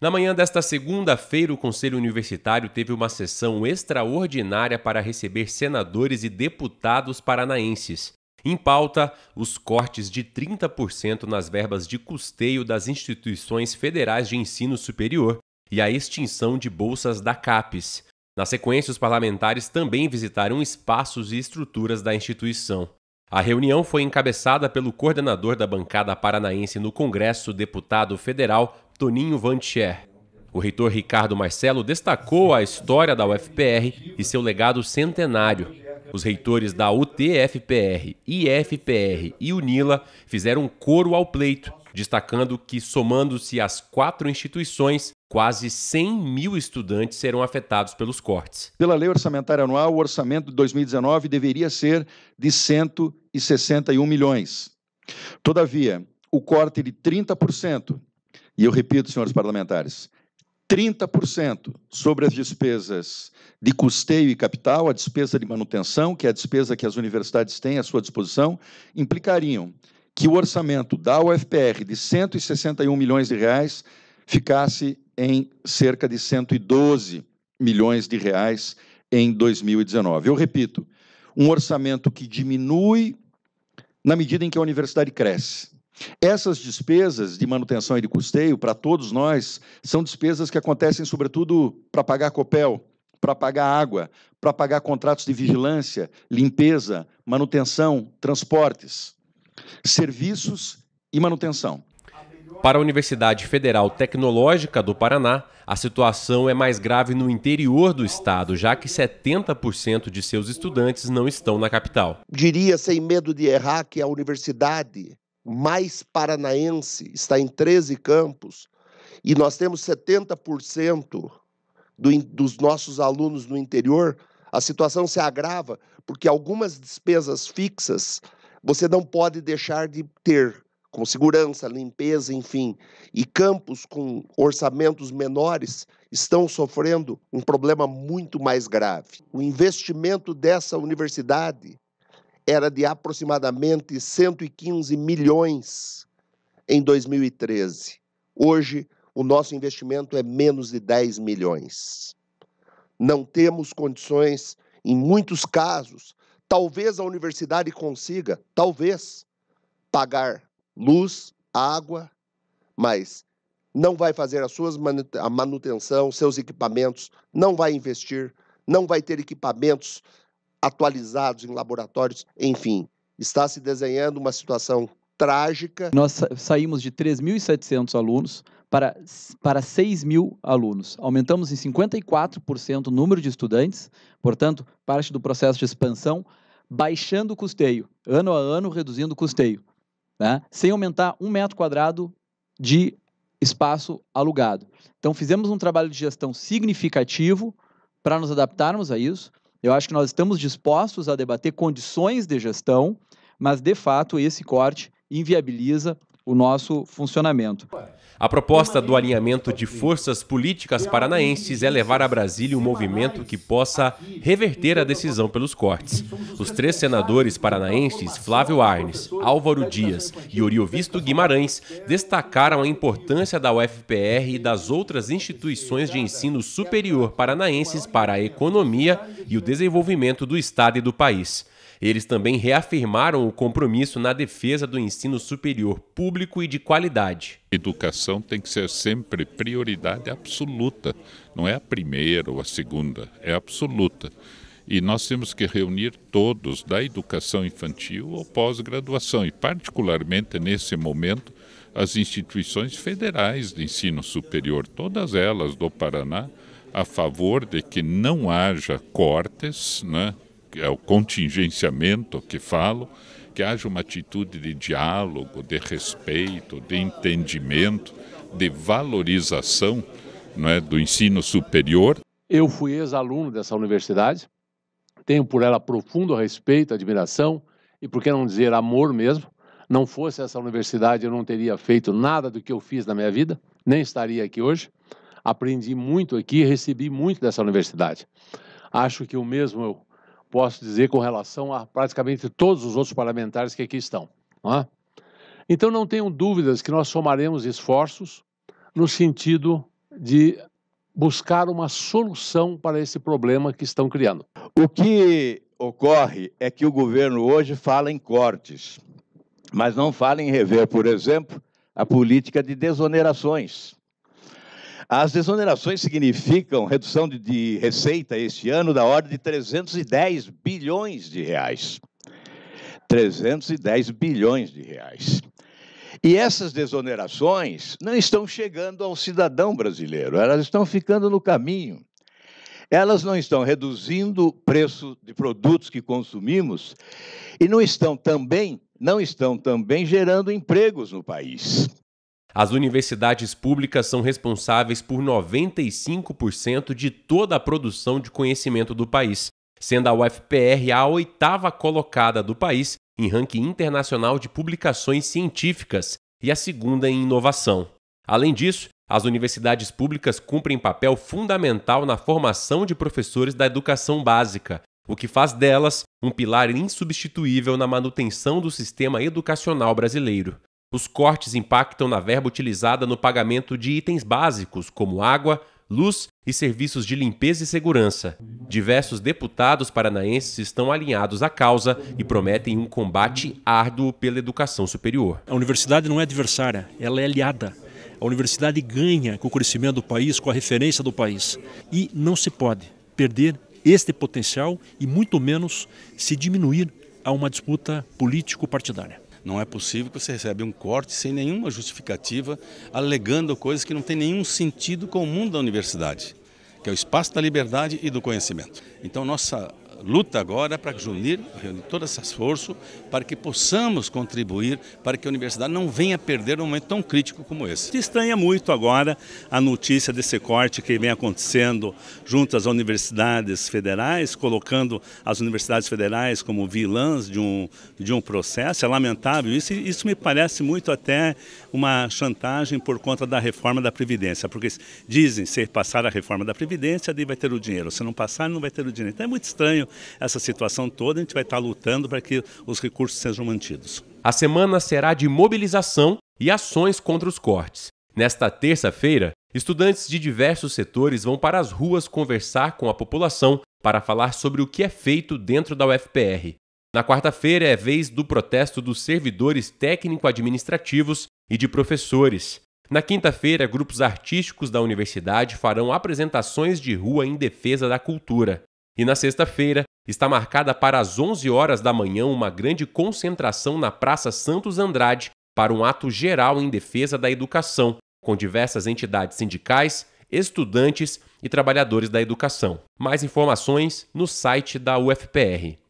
Na manhã desta segunda-feira, o Conselho Universitário teve uma sessão extraordinária para receber senadores e deputados paranaenses. Em pauta, os cortes de 30% nas verbas de custeio das instituições federais de ensino superior e a extinção de bolsas da CAPES. Na sequência, os parlamentares também visitaram espaços e estruturas da instituição. A reunião foi encabeçada pelo coordenador da bancada paranaense no Congresso, deputado federal Toninho Vantier. O reitor Ricardo Marcelo destacou a história da UFPR e seu legado centenário. Os reitores da UTFPR, IFPR e UNILA fizeram coro ao pleito, destacando que, somando-se as quatro instituições, quase 100 mil estudantes serão afetados pelos cortes. Pela lei orçamentária anual, o orçamento de 2019 deveria ser de 161 milhões. Todavia, o corte de 30% e eu repito, senhores parlamentares, 30% sobre as despesas de custeio e capital, a despesa de manutenção, que é a despesa que as universidades têm à sua disposição, implicariam que o orçamento da UFPR de 161 milhões de reais ficasse em cerca de 112 milhões de reais em 2019. Eu repito, um orçamento que diminui na medida em que a universidade cresce. Essas despesas de manutenção e de custeio, para todos nós, são despesas que acontecem sobretudo para pagar copel, para pagar água, para pagar contratos de vigilância, limpeza, manutenção, transportes, serviços e manutenção. Para a Universidade Federal Tecnológica do Paraná, a situação é mais grave no interior do estado, já que 70% de seus estudantes não estão na capital. Diria, sem medo de errar, que a universidade mais paranaense, está em 13 campos, e nós temos 70% do, dos nossos alunos no interior, a situação se agrava porque algumas despesas fixas você não pode deixar de ter, como segurança, limpeza, enfim. E campos com orçamentos menores estão sofrendo um problema muito mais grave. O investimento dessa universidade era de aproximadamente 115 milhões em 2013. Hoje, o nosso investimento é menos de 10 milhões. Não temos condições, em muitos casos, talvez a universidade consiga, talvez, pagar luz, água, mas não vai fazer as suas manutenção, seus equipamentos, não vai investir, não vai ter equipamentos atualizados em laboratórios, enfim, está se desenhando uma situação trágica. Nós saímos de 3.700 alunos para, para 6.000 alunos. Aumentamos em 54% o número de estudantes, portanto, parte do processo de expansão, baixando o custeio, ano a ano reduzindo o custeio, né? sem aumentar um metro quadrado de espaço alugado. Então, fizemos um trabalho de gestão significativo para nos adaptarmos a isso. Eu acho que nós estamos dispostos a debater condições de gestão, mas de fato esse corte inviabiliza o nosso funcionamento. A proposta do alinhamento de forças políticas paranaenses é levar a Brasília um movimento que possa reverter a decisão pelos cortes. Os três senadores paranaenses, Flávio Arnes, Álvaro Dias e Oriovisto Guimarães, destacaram a importância da UFPR e das outras instituições de ensino superior paranaenses para a economia e o desenvolvimento do Estado e do país. Eles também reafirmaram o compromisso na defesa do ensino superior público público e de qualidade. Educação tem que ser sempre prioridade absoluta, não é a primeira ou a segunda, é absoluta. E nós temos que reunir todos, da educação infantil ou pós-graduação, e particularmente nesse momento, as instituições federais de ensino superior, todas elas do Paraná, a favor de que não haja cortes, né? é o contingenciamento que falo, que haja uma atitude de diálogo, de respeito, de entendimento, de valorização não é, do ensino superior. Eu fui ex-aluno dessa universidade, tenho por ela profundo respeito, admiração e, por que não dizer, amor mesmo. Não fosse essa universidade, eu não teria feito nada do que eu fiz na minha vida, nem estaria aqui hoje. Aprendi muito aqui, recebi muito dessa universidade. Acho que o mesmo eu posso dizer com relação a praticamente todos os outros parlamentares que aqui estão. Não é? Então, não tenho dúvidas que nós somaremos esforços no sentido de buscar uma solução para esse problema que estão criando. O que ocorre é que o governo hoje fala em cortes, mas não fala em rever, por exemplo, a política de desonerações. As desonerações significam redução de, de receita este ano da ordem de 310 bilhões de reais. 310 bilhões de reais. E essas desonerações não estão chegando ao cidadão brasileiro, elas estão ficando no caminho. Elas não estão reduzindo o preço de produtos que consumimos e não estão também, não estão também gerando empregos no país. As universidades públicas são responsáveis por 95% de toda a produção de conhecimento do país, sendo a UFPR a oitava colocada do país em ranking internacional de publicações científicas e a segunda em inovação. Além disso, as universidades públicas cumprem papel fundamental na formação de professores da educação básica, o que faz delas um pilar insubstituível na manutenção do sistema educacional brasileiro. Os cortes impactam na verba utilizada no pagamento de itens básicos, como água, luz e serviços de limpeza e segurança. Diversos deputados paranaenses estão alinhados à causa e prometem um combate árduo pela educação superior. A universidade não é adversária, ela é aliada. A universidade ganha com o crescimento do país, com a referência do país. E não se pode perder este potencial e muito menos se diminuir a uma disputa político-partidária. Não é possível que você receba um corte sem nenhuma justificativa, alegando coisas que não têm nenhum sentido com o mundo da universidade, que é o espaço da liberdade e do conhecimento. Então, nossa luta agora para junir, reunir todo esse esforço para que possamos contribuir para que a universidade não venha perder um momento tão crítico como esse. Estranha muito agora a notícia desse corte que vem acontecendo junto às universidades federais, colocando as universidades federais como vilãs de um, de um processo. É lamentável isso e isso me parece muito até uma chantagem por conta da reforma da Previdência, porque dizem se passar a reforma da Previdência, daí vai ter o dinheiro. Se não passar, não vai ter o dinheiro. Então é muito estranho essa situação toda, a gente vai estar lutando para que os recursos sejam mantidos. A semana será de mobilização e ações contra os cortes. Nesta terça-feira, estudantes de diversos setores vão para as ruas conversar com a população para falar sobre o que é feito dentro da UFPR. Na quarta-feira é vez do protesto dos servidores técnico-administrativos e de professores. Na quinta-feira, grupos artísticos da universidade farão apresentações de rua em defesa da cultura. E na sexta-feira, está marcada para as 11 horas da manhã uma grande concentração na Praça Santos Andrade para um ato geral em defesa da educação, com diversas entidades sindicais, estudantes e trabalhadores da educação. Mais informações no site da UFPR.